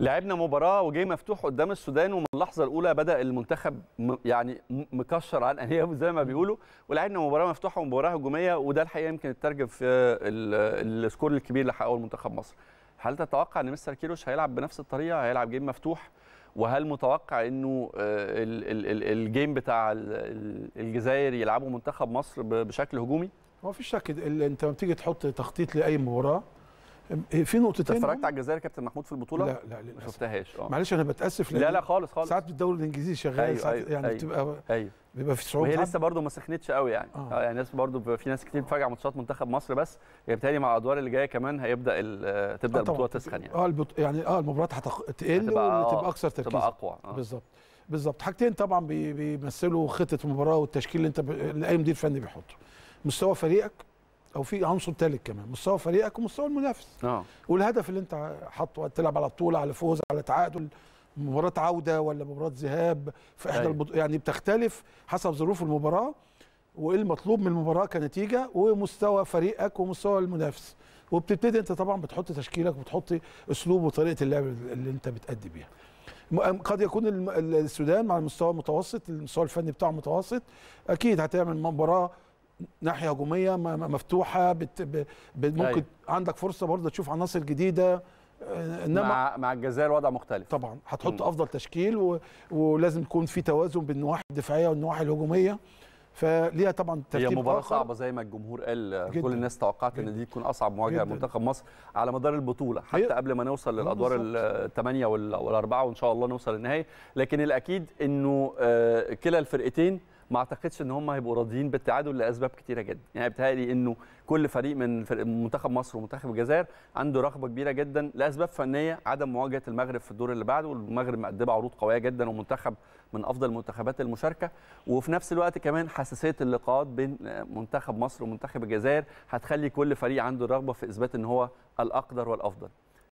لعبنا مباراه وجاي مفتوح قدام السودان ومن اللحظه الاولى بدا المنتخب يعني مكشر عن انيابه زي ما بيقولوا ولعبنا مباراه مفتوحه ومباراه هجوميه وده الحقيقه يمكن اترجم في السكور الكبير اللي حققه المنتخب مصر هل تتوقع ان مستر كيروش هيلعب بنفس الطريقه هيلعب جيم مفتوح وهل متوقع انه آه، الجيم بتاع الجزائر يلعبه منتخب مصر بشكل هجومي هو في شك انت لما تيجي تحط تخطيط لاي مباراه إيه، في نقطتين اتفرجت على الجزائر كابتن محمود في البطوله؟ لا لا ما شفتهاش اه معلش انا بتاسف لا لا خالص خالص ساعات بالدوري الانجليزي شغال أيوة ساعات أيوة يعني أيوة بتبقى أيوة بيبقى في صعوبه وهي لسه برده ما سخنتش قوي يعني آه. آه يعني لسه برده في ناس كتير على ماتشات منتخب مصر بس يعني بالتالي مع الادوار اللي جايه كمان هيبدا تبدا آه البطوله تسخن يعني اه البط... يعني اه المباريات هتق... تقل وتبقى آه، اكثر تركيز تبقى اقوى آه. بالظبط بالظبط حاجتين طبعا بيمثلوا خطه المباراه والتشكيل اللي انت اللي اي مدير فني بيحطه مستوى فريقك او في عنصر ثالث كمان مستوى فريقك ومستوى المنافس اه والهدف اللي انت حاطه تلعب على بطوله على فوز على تعادل مباراه عوده ولا مباراه ذهاب في احدى أيوه. البط... يعني بتختلف حسب ظروف المباراه وايه المطلوب من المباراه كنتيجه ومستوى فريقك ومستوى المنافس وبتبتدي انت طبعا بتحط تشكيلك وبتحط اسلوب وطريقه اللعب اللي انت بتأدي بيها قد يكون السودان مع المستوى المتوسط المستوى الفني بتاعه متوسط اكيد هتعمل مباراه ناحيه هجوميه مفتوحه بت... ب... ممكن أي. أيوة. عندك فرصه برضه تشوف عناصر جديده آه، انما مع مع الجزائر الوضع مختلف طبعا هتحط افضل تشكيل و... ولازم يكون في توازن بين النواحي الدفاعيه والنواحي الهجوميه فليها طبعا ترتيب هي مباراه صعبه زي ما الجمهور قال جداً. كل الناس توقعت ان دي تكون اصعب مواجهه لمنتخب مصر على مدار البطوله حتى هي. قبل ما نوصل آه، للادوار الثمانيه والاربعه وان شاء الله نوصل للنهائي لكن الاكيد انه آه، كلا الفرقتين ما اعتقدش ان هم هيبقوا راضيين بالتعادل لاسباب كتيره جدا يعني بتهيألي انه كل فريق من منتخب مصر ومنتخب الجزائر عنده رغبه كبيره جدا لاسباب فنيه عدم مواجهه المغرب في الدور اللي بعده والمغرب مقدمه عروض قويه جدا ومنتخب من افضل المنتخبات المشاركه وفي نفس الوقت كمان حساسيه اللقاءات بين منتخب مصر ومنتخب الجزائر هتخلي كل فريق عنده رغبه في اثبات ان هو الاقدر والافضل